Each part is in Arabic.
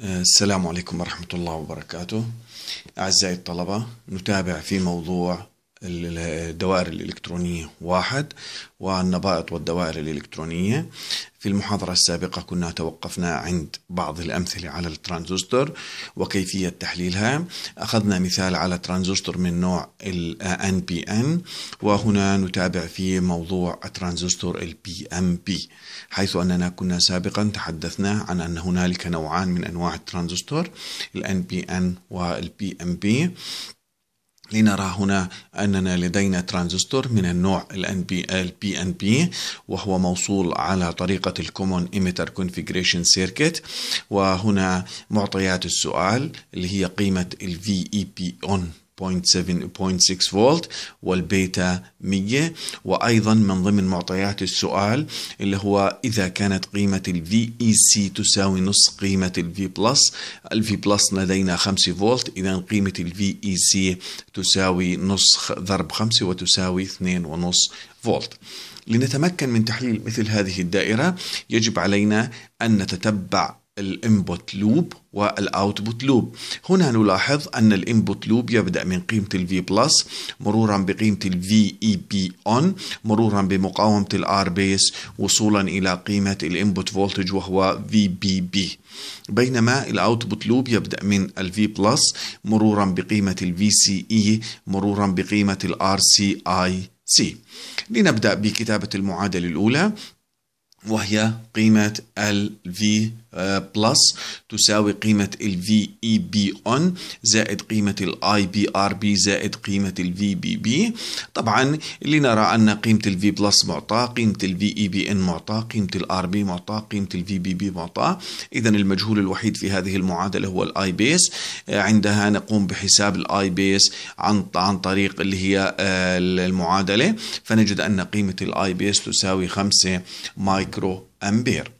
السلام عليكم ورحمة الله وبركاته أعزائي الطلبة نتابع في موضوع الدوائر الإلكترونية واحد والنبائط والدوائر الإلكترونية في المحاضرة السابقة كنا توقفنا عند بعض الأمثلة على الترانزستور وكيفية تحليلها أخذنا مثال على ترانزستور من نوع ال NPN وهنا نتابع في موضوع ترانزستور الـ PMP حيث أننا كنا سابقا تحدثنا عن أن هنالك نوعان من أنواع الترانزستور ال NPN والـ PMP لنرى هنا أننا لدينا ترانزستور من النوع PNP ان بي وهو موصول على طريقة الكومون ايميتر كونفيجريشن سيركت وهنا معطيات السؤال اللي هي قيمة VEP on 0.6 فولت والبيتا 100 وأيضا من ضمن معطيات السؤال اللي هو إذا كانت قيمة الـ VEC تساوي نص قيمة الـ V+, الـ V+, لدينا 5 فولت إذا قيمة الـ VEC تساوي نص ضرب 5 وتساوي 2.5 فولت لنتمكن من تحليل مثل هذه الدائرة يجب علينا أن نتتبع الانبوت لوب والاوتبوت لوب هنا نلاحظ ان الانبوت لوب يبدا من قيمه الفي بلس مرورا بقيمه الفي اي بي اون مرورا بمقاومه الار بيس وصولا الى قيمه الانبوت فولتج وهو في بي بي بينما الاوتبوت لوب يبدا من الفي بلس مرورا بقيمه الفي سي اي e، مرورا بقيمه الار سي اي سي لنبدا بكتابه المعادله الاولى وهي قيمه الفي بلس آه، تساوي قيمة ال VEB on زائد قيمة ال IBRB زائد قيمة ال VBB طبعا لنرى أن قيمة ال V بلس معطاة قيمة ال VEBN معطاة قيمة ال RB معطاة قيمة ال VBB معطاة إذا المجهول الوحيد في هذه المعادلة هو ال I base آه، عندها نقوم بحساب ال I base عن عن طريق اللي هي آه، المعادلة فنجد أن قيمة ال I base تساوي 5 مايكرو أمبير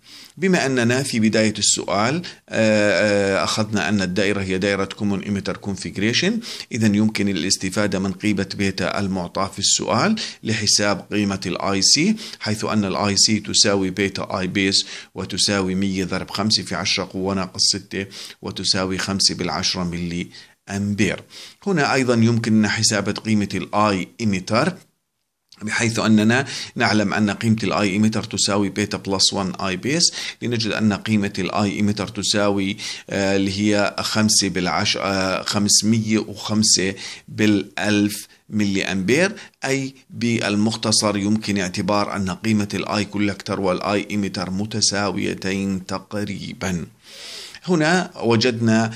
بما أننا في بداية السؤال آه، آه، أخذنا أن الدائرة هي دائرة كومون إيميتر كونفيجريشن إذا يمكن الاستفادة من قيمة بيتا المعطاة في السؤال لحساب قيمة الاي سي حيث أن الاي سي تساوي بيتا اي بيس وتساوي 100 ضرب 5 في 10 قوة ناقص 6 وتساوي 5 بالعشرة ملي أمبير هنا أيضا يمكننا حسابة قيمة الاي إيميتر بحيث أننا نعلم أن قيمة الآي إيمتر تساوي بيتا بلس 1 آي بيس لنجد أن قيمة الآي إيمتر تساوي اللي هي 5 بالعش 505 آه، بالألف ملي أمبير أي بالمختصر يمكن اعتبار أن قيمة الآي كولكتر والآي إيمتر متساويتين تقريباً هنا وجدنا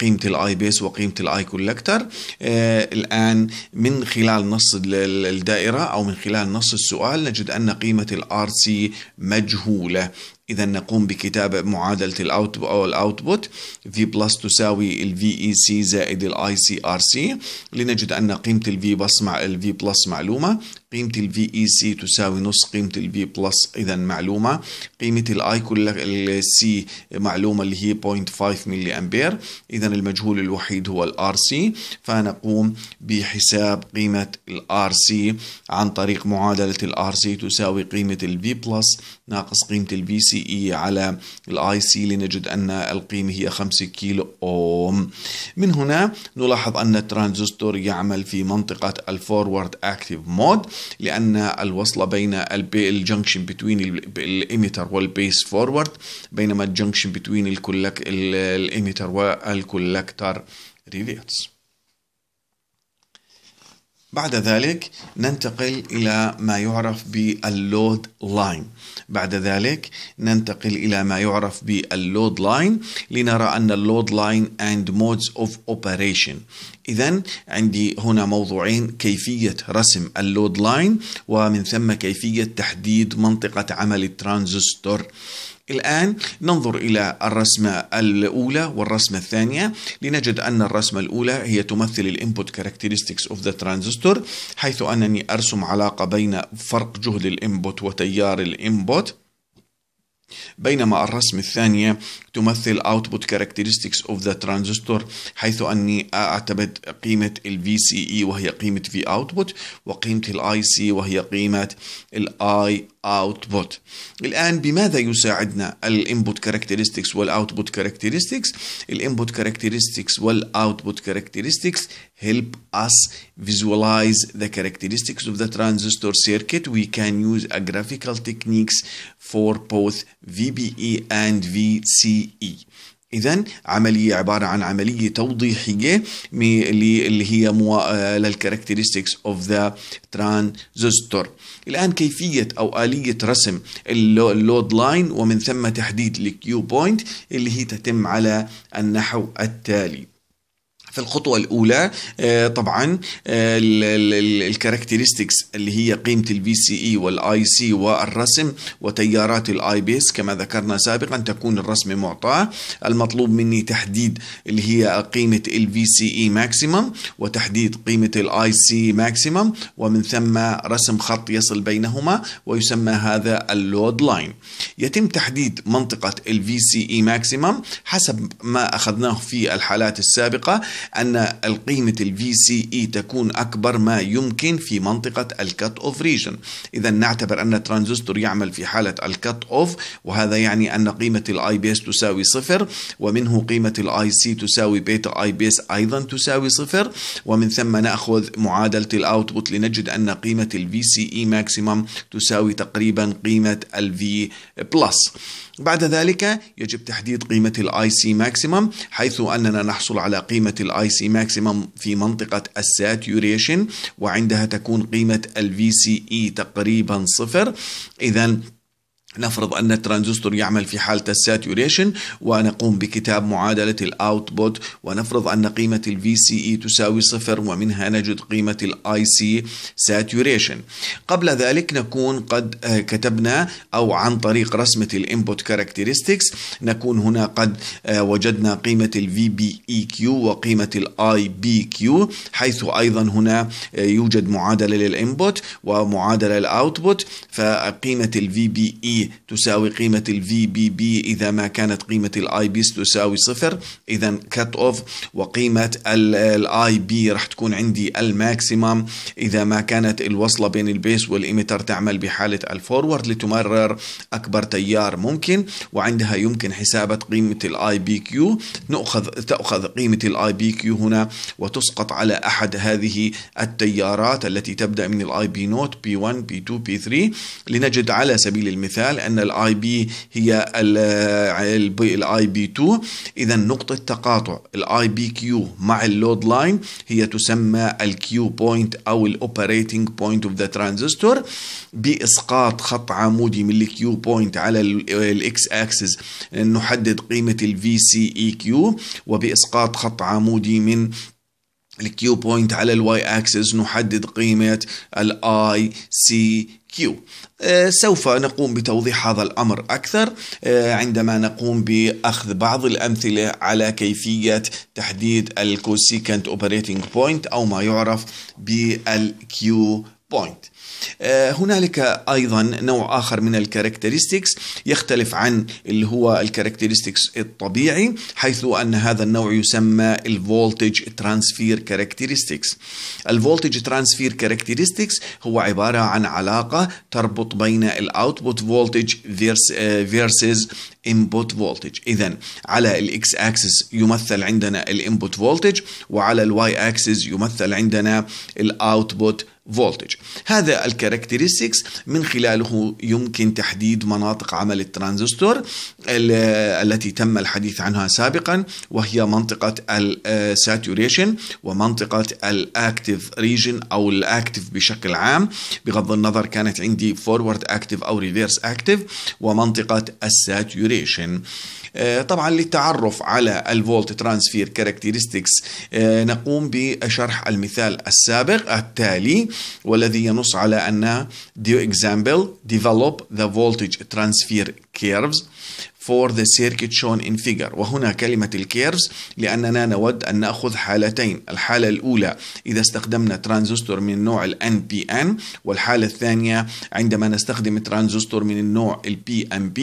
قيمة الاي بيس وقيمة الاي آه، كولكتر الآن من خلال نص الدائرة أو من خلال نص السؤال نجد أن قيمة الار سي مجهولة إذا نقوم بكتابة معادلة الاوتبوت أو الأوتبوت في بلس تساوي ال سي e زائد الاي سي ار سي لنجد أن قيمة ال بلس مع ال بلس معلومة قيمة الفي اي سي e تساوي نص قيمة V بلس اذا معلومة قيمة الاي كل C معلومة اللي هي 0.5 ملي امبير اذا المجهول الوحيد هو الار سي فنقوم بحساب قيمة الار سي عن طريق معادلة الار سي تساوي قيمة V بلس ناقص قيمة الفي سي اي e على الاي سي لنجد ان القيمة هي 5 كيلو اوم من هنا نلاحظ ان الترانزستور يعمل في منطقة الفورورد اكتيف مود لأن الوصلة بين الجنكشن بتوين الإيميتر والبيس فورورد بينما الجنكشن بتوين الكولكتر الإيميتر والكولكتر ريليتس بعد ذلك ننتقل إلى ما يعرف باللود لاين بعد ذلك ننتقل إلى ما يعرف باللود لاين لنرى أن اللود لاين and modes of operation إذا عندي هنا موضوعين كيفية رسم اللود لاين ومن ثم كيفية تحديد منطقة عمل الترانزستور الآن ننظر إلى الرسمة الأولى والرسمة الثانية لنجد أن الرسمة الأولى هي تمثل الانبوت characteristics of the transistor حيث أنني أرسم علاقة بين فرق جهد الانبوت وتيار الانبوت بينما الرسم الثانية تمثل output characteristics of the transistor حيث أني أعتمد قيمة ال VCE وهي قيمة V output وقيمة الـ IC وهي قيمة I output الآن بماذا يساعدنا characteristics. كاركترستكس والاوتبوت كاركترستكس الانبوت كاركترستكس output characteristics help us visualize the characteristics of the transistor circuit we can use a graphical techniques for both VBE and VCE إذا عملية عبارة عن عملية توضيحية اللي هي مو... للكاركترستكس اوف ذا ترانزستور الآن كيفية أو آلية رسم اللود لاين ومن ثم تحديد الكيو بوينت اللي هي تتم على النحو التالي في الخطوة الأولى آه، طبعا آه، الكاركترستكس اللي هي قيمة الفي سي اي e والاي سي والرسم وتيارات الاي بيس كما ذكرنا سابقا تكون الرسمة معطاة المطلوب مني تحديد اللي هي قيمة الفي سي اي ماكسيمم وتحديد قيمة الاي سي ماكسيمم ومن ثم رسم خط يصل بينهما ويسمى هذا اللود لاين يتم تحديد منطقة الفي سي اي ماكسيمم حسب ما أخذناه في الحالات السابقة أن القيمة الفي سي إي e تكون أكبر ما يمكن في منطقة الكت أوف ريجن إذا نعتبر أن الترانزستور يعمل في حالة الكت أوف وهذا يعني أن قيمة الآي بيس تساوي صفر ومنه قيمة الآي سي تساوي بيتا آي بيس أيضا تساوي صفر ومن ثم نأخذ معادلة الأوتبوت لنجد أن قيمة الفي سي إي ماكسيمم تساوي تقريبا قيمة الفي بلس بعد ذلك يجب تحديد قيمة الاي سي ماكسيمم حيث أننا نحصل على قيمة الـ الاي سي ماكسيمم في منطقة الساتيوريشن وعندها تكون قيمة الفي سي اي e تقريبا صفر إذا نفرض أن الترانزستور يعمل في حالة الساتوريشن ونقوم بكتاب معادلة الأوتبوت ونفرض أن قيمة الفي سي اي e تساوي صفر ومنها نجد قيمة الاي سي ساتوريشن قبل ذلك نكون قد آه، كتبنا أو عن طريق رسمة الانبوت كاركترستكس نكون هنا قد آه، وجدنا قيمة الفي بي اي كيو وقيمة الاي بي كيو حيث أيضا هنا آه، يوجد معادلة للانبوت ومعادلة للاوتبوت فقيمة الفي بي اي تساوي قيمة الـ بي بي إذا ما كانت قيمة الـ بي تساوي صفر إذا كت أوف وقيمة الـ بي راح تكون عندي الماكسيمم إذا ما كانت الوصلة بين البيس والإيميتر تعمل بحالة الفورورد لتمرر أكبر تيار ممكن وعندها يمكن حسابة قيمة الـ بي كيو نأخذ تأخذ قيمة الـ بي كيو هنا وتسقط على أحد هذه التيارات التي تبدأ من الـ بي نوت بي 1 بي 2 بي 3 لنجد على سبيل المثال لأن الاي بي هي الاي بي 2 إذا نقطة تقاطع الاي بي كيو مع اللود لاين هي تسمى الكيو بوينت أو الاوبريتنج بوينت اوف ذا ترانزستور بإسقاط خط عمودي من الكيو بوينت على الاكس اكسس نحدد قيمة الفي سي اي كيو وبإسقاط خط عمودي من الكيو بوينت على الواي اكسس نحدد قيمة الاي سي كيو آه، سوف نقوم بتوضيح هذا الأمر أكثر آه، عندما نقوم بأخذ بعض الأمثلة على كيفية تحديد الكوسيكنت أوبريتنج بوينت أو ما يعرف بالكيو بوينت آه، هنالك ايضا نوع اخر من الكاركترستكس يختلف عن اللي هو الكاركترستكس الطبيعي حيث ان هذا النوع يسمى الفولتج ترانسفير كاركترستكس الفولتج ترانسفير كاركترستكس هو عباره عن علاقه تربط بين الاوتبوت فولتج فيرسز انبوت فولتج اذا على الاكس اكسس يمثل عندنا الانبوت فولتج وعلى الواي اكسس يمثل عندنا الاوتبوت فولتج هذا الكاركترستكس من خلاله يمكن تحديد مناطق عمل الترانزستور التي تم الحديث عنها سابقا وهي منطقة الساتوريشن آه، ومنطقة الاكتف ريجن او الاكتف بشكل عام بغض النظر كانت عندي فورورد اكتف او ريفيرس اكتف ومنطقة الساتوريشن آه، طبعا للتعرف على الفولت ترانسفير كاركترستكس نقوم بشرح المثال السابق التالي والذي ينص على أنها ديو example develop the voltage transfer curves for the circuit shown in figure وهنا كلمة الكيرفز لأننا نود أن نأخذ حالتين الحالة الأولى إذا استخدمنا ترانزستور من نوع ال NPN والحالة الثانية عندما نستخدم ترانزستور من النوع ال PNP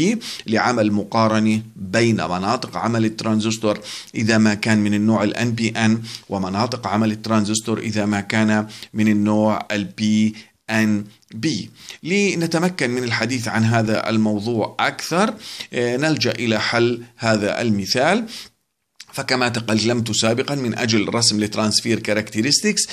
لعمل مقارنة بين مناطق عمل الترانزستور إذا ما كان من النوع ال NPN ومناطق عمل الترانزستور إذا ما كان من النوع ال PNP and B لنتمكن من الحديث عن هذا الموضوع أكثر آه، نلجأ إلى حل هذا المثال فكما تقلمت سابقا من أجل رسم لترانسفير كاركتيرستكس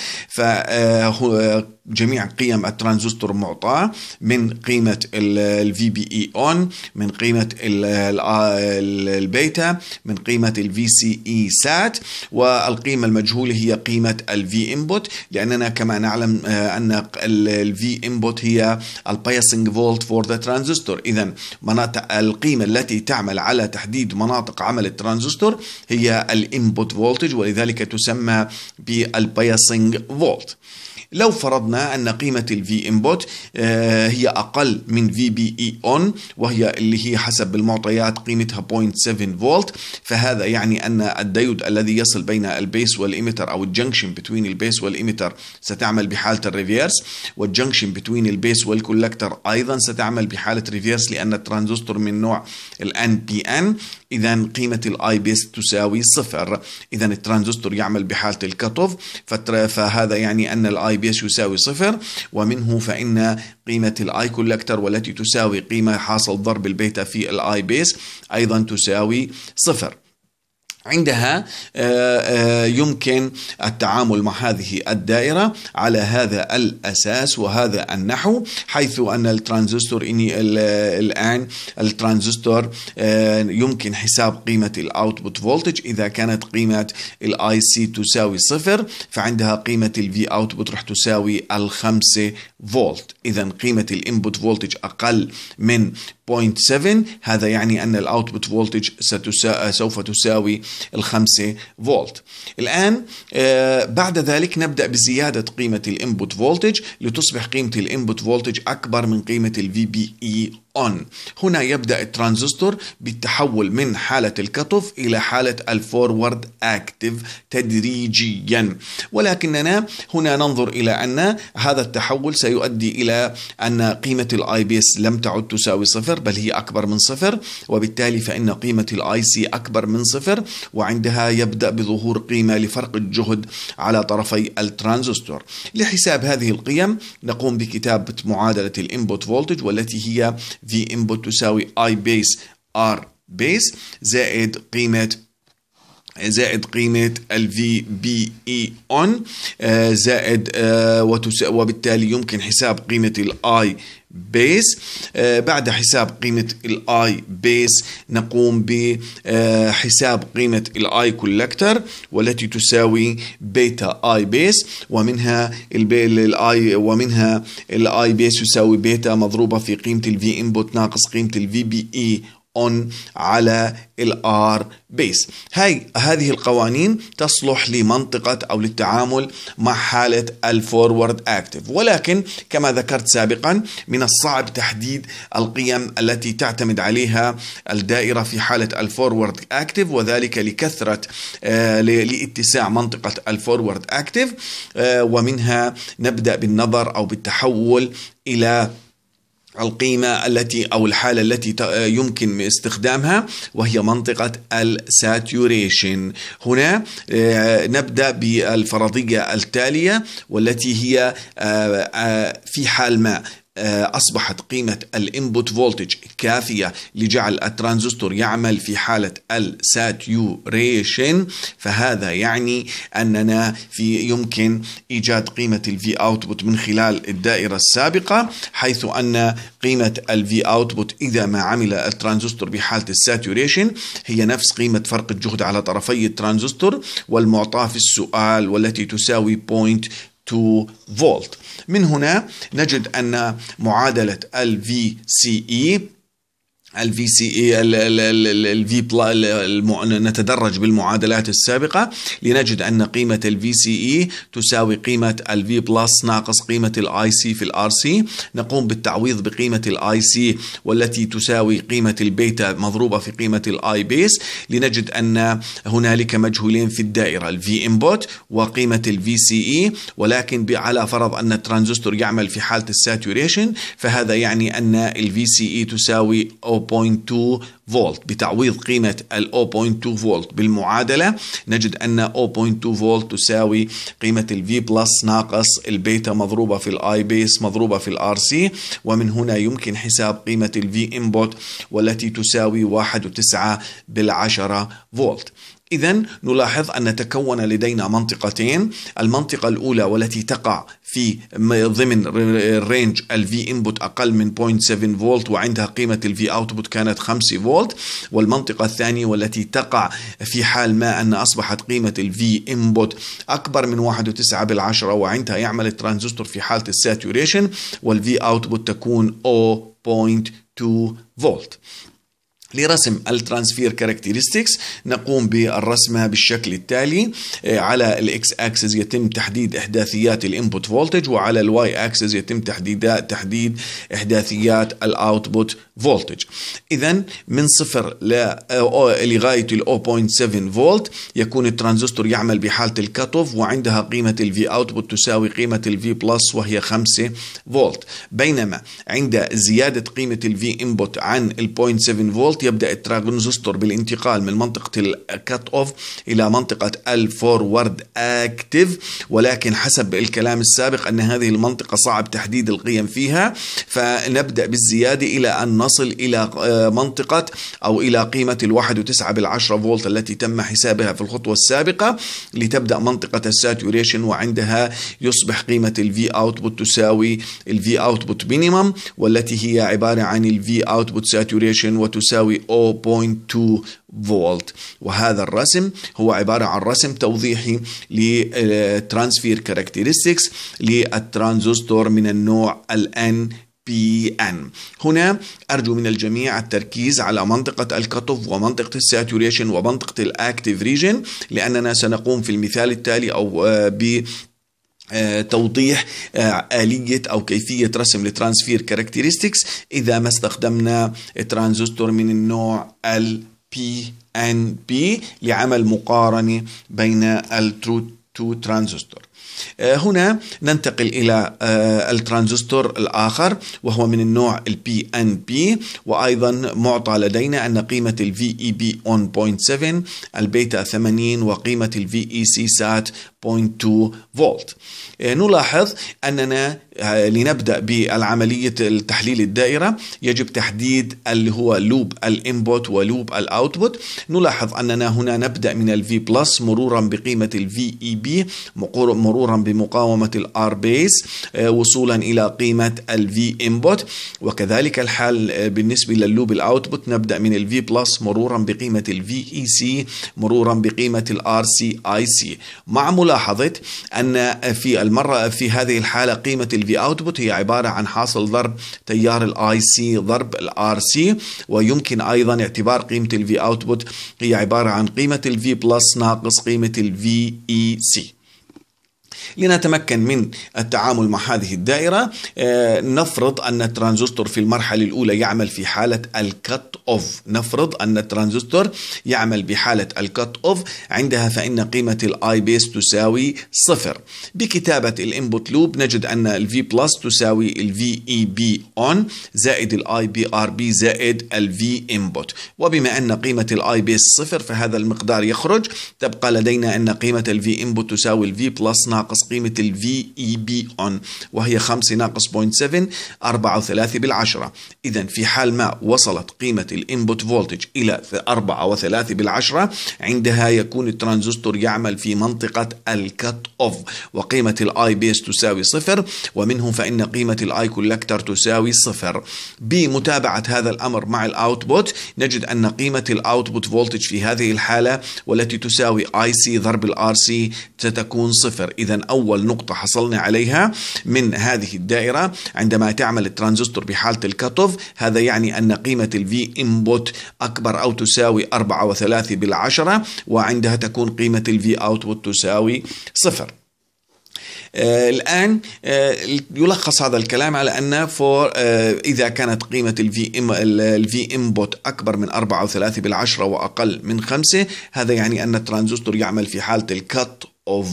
جميع قيم الترانزستور معطاة من قيمة الفي بي اي اون من قيمة البيتا من قيمة الفي سي اي e سات والقيمة المجهولة هي قيمة الفي انبوت لأننا كما نعلم أن الفي انبوت هي البايسنج فولت فور ذا ترانزستور إذا مناطق القيمة التي تعمل على تحديد مناطق عمل الترانزستور هي الانبوت فولتج ولذلك تسمى بالبايسنج فولت لو فرضنا أن قيمة الفي انبوت آه، هي أقل من في بي اي اون وهي اللي هي حسب المعطيات قيمتها 0.7 فولت فهذا يعني أن الديود الذي يصل بين البيس والإمتر أو الجنكشن بين البيس والإمتر ستعمل بحالة الريفيرس والجنكشن بين البيس والكولكتر أيضا ستعمل بحالة ريفيرس لأن الترانزستور من نوع الان بي ان إذا قيمة الاي بيس تساوي صفر إذا الترانزستور يعمل بحالة الكتوف فهذا يعني أن الاي بيس يساوي صفر ومنه فإن قيمة الاي كولكتر والتي تساوي قيمة حاصل ضرب البيتا في الاي بيس أيضا تساوي صفر عندها آه، آه، يمكن التعامل مع هذه الدائرة على هذا الأساس وهذا النحو حيث أن الترانزستور إني الآن الترانزستور آه، يمكن حساب قيمة الأوتبوت فولتج إذا كانت قيمة الآي سي تساوي صفر فعندها قيمة الفي أوتبوت رح تساوي الخمسة فولت إذا قيمة الإنبوت فولتج أقل من 0.7 هذا يعني أن الأوتبوت فولتج سوف تساوي الخمسة فولت الآن آه، بعد ذلك نبدأ بزيادة قيمة الانبوت فولتج لتصبح قيمة الانبوت فولتج أكبر من قيمة الفي بي اي اون هنا يبدأ الترانزستور بالتحول من حالة الكتوف إلى حالة الفورورد اكتف تدريجيا ولكننا هنا ننظر إلى أن هذا التحول سيؤدي إلى أن قيمة الاي بي اس لم تعد تساوي صفر بل هي أكبر من صفر وبالتالي فإن قيمة الاي سي أكبر من صفر وعندها يبدأ بظهور قيمة لفرق الجهد على طرفي الترانزستور لحساب هذه القيم نقوم بكتابة معادلة الانبوت فولتج والتي هي في input تساوي I base R base زائد قيمة زائد قيمة ال في بي اي اون زائد آه، وبالتالي يمكن حساب قيمة الاي آه، بيس بعد حساب قيمة الاي بيس نقوم بحساب آه، قيمة الاي كولكتر والتي تساوي بيتا اي بيس ومنها الاي ومنها الاي بيس يساوي بيتا مضروبة في قيمة الفي انبوت ناقص قيمة الفي بي اي اون على الار بيس هاي هذه القوانين تصلح لمنطقة أو للتعامل مع حالة الفورورد اكتف ولكن كما ذكرت سابقا من الصعب تحديد القيم التي تعتمد عليها الدائرة في حالة الفورورد اكتف وذلك لكثرة آه لاتساع منطقة الفورورد اكتف آه ومنها نبدأ بالنظر أو بالتحول إلى القيمة التي أو الحالة التي آه، يمكن استخدامها وهي منطقة الساتوريشن هنا آه، نبدأ بالفرضية التالية والتي هي آه، في حال ما آه، أصبحت قيمة الإنبوت فولتج كافية لجعل الترانزستور يعمل في حالة الساتيوريشن فهذا يعني أننا في يمكن إيجاد قيمة الفي أوتبوت من خلال الدائرة السابقة حيث أن قيمة الفي أوتبوت إذا ما عمل الترانزستور بحالة الساتيوريشن هي نفس قيمة فرق الجهد على طرفي الترانزستور والمعطاة في السؤال والتي تساوي 2 فولت من هنا نجد أن معادلة VCE الفي سي اي الفي نتدرج بالمعادلات السابقه لنجد ان قيمه الفي سي اي e تساوي قيمه الفي بلس ناقص قيمه الاي سي في الار سي نقوم بالتعويض بقيمه الاي سي والتي تساوي قيمه البيتا مضروبه في قيمه الاي بيس لنجد ان هنالك مجهولين في الدائره الفي انبوت وقيمه الفي سي اي e. ولكن على فرض ان الترانزستور يعمل في حاله الساتوريشن فهذا يعني ان الفي سي اي e تساوي أو 0.2 فولت بتعويض قيمة ال 0.2 فولت بالمعادلة نجد أن 0.2 فولت تساوي قيمة V بلس ناقص البيتا مضروبة في I بيس مضروبة في R C ومن هنا يمكن حساب قيمة V input والتي تساوي 1.9 بالعشرة فولت إذا نلاحظ أن تكون لدينا منطقتين، المنطقة الأولى والتي تقع في ضمن الرينج الفي انبوت أقل من 0.7 فولت وعندها قيمة الفي اوتبوت كانت 5 فولت، والمنطقة الثانية والتي تقع في حال ما أن أصبحت قيمة الفي انبوت أكبر من 1.9 بالعشرة وعندها يعمل الترانزستور في حالة الساتوريشن والفي اوتبوت تكون 0.2 فولت. لرسم الترانسفير كاركتيرستكس نقوم بالرسمها بالشكل التالي آه، على الاكس اكسس يتم تحديد احداثيات الانبوت فولتج وعلى الواي اكسس يتم تحديد تحديد احداثيات الاوتبوت فولتج اذا من صفر آه، لغايه ال 0.7 فولت يكون الترانزستور يعمل بحاله الكت اوف وعندها قيمه الفي اوتبوت تساوي قيمه الفي بلس وهي 5 فولت بينما عند زياده قيمه الفي انبوت عن ال 0.7 فولت الصوت يبدا الترانزستور بالانتقال من منطقه الكات اوف الى منطقه الفورورد اكتف ولكن حسب الكلام السابق ان هذه المنطقه صعب تحديد القيم فيها فنبدا بالزياده الى ان نصل الى آه، منطقه او الى قيمه ال وتسعة بالعشرة فولت التي تم حسابها في الخطوه السابقه لتبدا منطقه الساتوريشن وعندها يصبح قيمه الفي اوتبوت تساوي الفي اوتبوت مينيمم والتي هي عباره عن الفي اوتبوت ساتوريشن وتساوي يساوي 0.2 فولت وهذا الرسم هو عبارة عن رسم توضيحي لترانسفير كاركتيرستيكس للترانزستور من النوع الان PN. هنا ارجو من الجميع التركيز على منطقه الكتوف ومنطقه الساتوريشن ومنطقه الاكتيف ريجن لاننا سنقوم في المثال التالي او آه، ب آه، توضيح آه، آلية أو كيفية رسم الترانسفير كاركتيرستكس إذا ما استخدمنا ترانزستور من النوع البي ان بي لعمل مقارنة بين الترو تو ترانزستور آه، هنا ننتقل إلى الترانزستور الآخر وهو من النوع البي PNP وأيضا معطى لدينا أن قيمة الفي اي 1.7 البيتا 80 وقيمة الفي اي SAT e سات فولت آه، نلاحظ أننا آه، لنبدأ بالعملية التحليل الدائرة يجب تحديد اللي هو لوب الانبوت ولوب الاوتبوت نلاحظ أننا هنا نبدأ من الفي بلس مرورا بقيمة الفي اي بي مرورا بمقاومة الار آه، بيس وصولا إلى قيمة الفي انبوت وكذلك الحال بالنسبة للوب الاوتبوت نبدأ من الفي بلس مرورا بقيمة الفي اي سي e مرورا بقيمة الار سي اي سي مع لاحظت أن في المرة في هذه الحالة قيمة ال V output هي عبارة عن حاصل ضرب تيار الاي IC ضرب الار RC ويمكن أيضا اعتبار قيمة ال V output هي عبارة عن قيمة الفي V ناقص قيمة اي VEC لنتمكن من التعامل مع هذه الدائرة آه، نفرض أن الترانزستور في المرحلة الأولى يعمل في حالة الكت أوف نفرض أن الترانزستور يعمل بحالة الكت أوف عندها فإن قيمة الآي بيس تساوي صفر بكتابة الانبوت لوب نجد أن الفي بلس تساوي الفي اي بي اون زائد الاي بي ار بي زائد الفي انبوت وبما أن قيمة الاي بيس صفر فهذا المقدار يخرج تبقى لدينا أن قيمة الفي انبوت تساوي الفي بلس ناقص ناقص قيمة ال VEB on وهي 5 ناقص 0.7 4 وثلاثة بالعشرة إذا في حال ما وصلت قيمة الإنبوت فولتج إلى 4 وثلاثة بالعشرة عندها يكون الترانزستور يعمل في منطقة الكت أوف وقيمة الآي بيس تساوي صفر ومنه فإن قيمة الآي كولكتر تساوي صفر بمتابعة هذا الأمر مع الأوتبوت نجد أن قيمة الأوتبوت فولتج في هذه الحالة والتي تساوي اي سي ضرب الار سي ستكون صفر اذا أول نقطة حصلنا عليها من هذه الدائرة عندما تعمل الترانزستور بحالة الكاتوف هذا يعني أن قيمة الفي انبوت أكبر أو تساوي 4 وثلاثة بالعشرة وعندها تكون قيمة الفي اوتبوت تساوي صفر آه الآن آه يلخص هذا الكلام على أن فور آه إذا كانت قيمة الفي ام الفي انبوت أكبر من 4 وثلاثة بالعشرة وأقل من 5 هذا يعني أن الترانزستور يعمل في حالة الكت أوف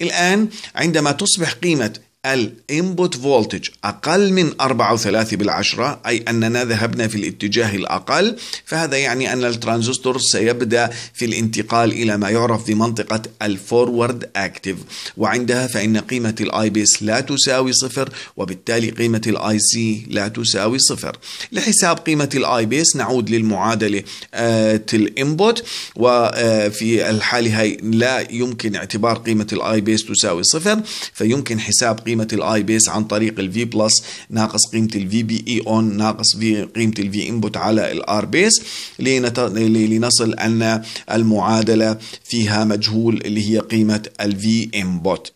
الآن عندما تصبح قيمة الانبوت فولتج أقل من 4.3 بالعشرة أي أننا ذهبنا في الاتجاه الأقل فهذا يعني أن الترانزستور سيبدأ في الانتقال إلى ما يعرف بمنطقة الفورورد أكتيف وعندها فإن قيمة الآي بيس لا تساوي صفر وبالتالي قيمة الآي سي لا تساوي صفر لحساب قيمة الآي بيس نعود للمعادلة آه، الانبوت وفي آه، الحالة هاي لا يمكن اعتبار قيمة الآي بيس تساوي صفر فيمكن حساب قيمة قيمة الاي بيس عن طريق الفي بلس ناقص قيمة الفي بي اي اون ناقص في قيمة الفي انبوت على الار بيس لنصل أن المعادلة فيها مجهول اللي هي قيمة الفي انبوت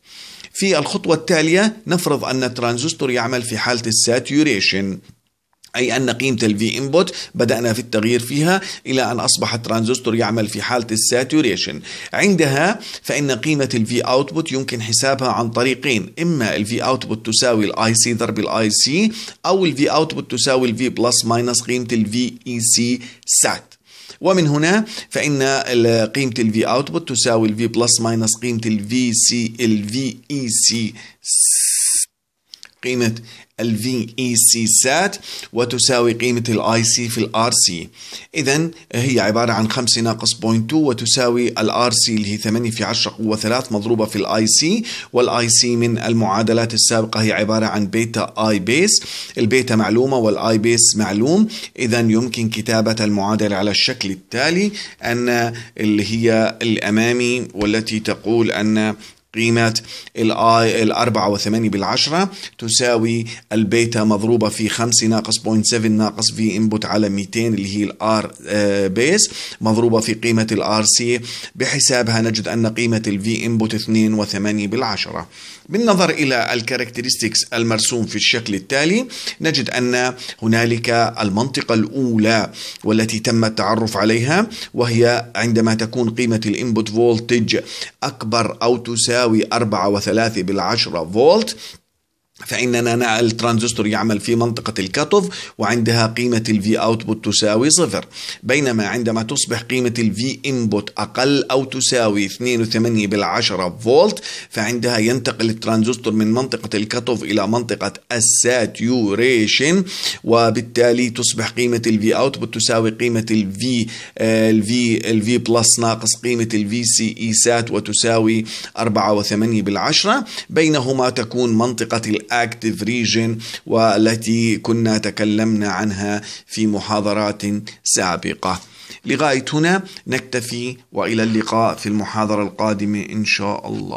في الخطوة التالية نفرض أن الترانزستور يعمل في حالة الساتيوريشن أي أن قيمة الفي إنبوت بدأنا في التغيير فيها إلى أن أصبح الترانزستور يعمل في حالة الساتوريشن عندها فإن قيمة الفي أوتبوت يمكن حسابها عن طريقين إما الفي أوتبوت تساوي الآي سي ضرب الآي سي أو الفي أوتبوت تساوي الفي بلس ماينس قيمة الفي إي سي سات ومن هنا فإن قيمة الفي أوتبوت تساوي الفي بلس ماينس قيمة الفي سي الفي إي سي قيمة الفي اي سي سات وتساوي قيمة الاي سي في الار سي اذا هي عبارة عن 5 ناقص 0.2 وتساوي الار سي اللي هي 8 في 10 قوة 3 مضروبة في الاي سي والاي سي من المعادلات السابقة هي عبارة عن بيتا اي بيس البيتا معلومة والاي بيس معلوم اذا يمكن كتابة المعادلة على الشكل التالي ان اللي هي الامامي والتي تقول ان قيمة الاي الأربعة وثمانية بالعشرة تساوي البيتا مضروبة في خمسة ناقص بوينت ناقص في انبوت على 200 اللي هي الار آه، بيس مضروبة في قيمة الار سي بحسابها نجد أن قيمة الفي انبوت 2 وثمانية بالعشرة بالنظر إلى الكاركترستكس المرسوم في الشكل التالي نجد أن هنالك المنطقة الأولى والتي تم التعرف عليها وهي عندما تكون قيمة الانبوت فولتج أكبر أو تساوي يساوي 4.3 بالعشرة فولت فإننا نعل الترانزستور يعمل في منطقة الكاتوف وعندها قيمة الفي أوتبوت تساوي صفر بينما عندما تصبح قيمة الفي إنبوت أقل أو تساوي 2.8 بالعشرة فولت فعندها ينتقل الترانزستور من منطقة الكاتوف إلى منطقة الساتيوريشن وبالتالي تصبح قيمة الفي أوتبوت تساوي قيمة الفي الفي الفي بلس ناقص قيمة الفي سي إي سات وتساوي 4.8 بالعشرة بينهما تكون منطقة الآ اكتف ريجن والتي كنا تكلمنا عنها في محاضرات سابقه لغايه هنا نكتفي والى اللقاء في المحاضره القادمه ان شاء الله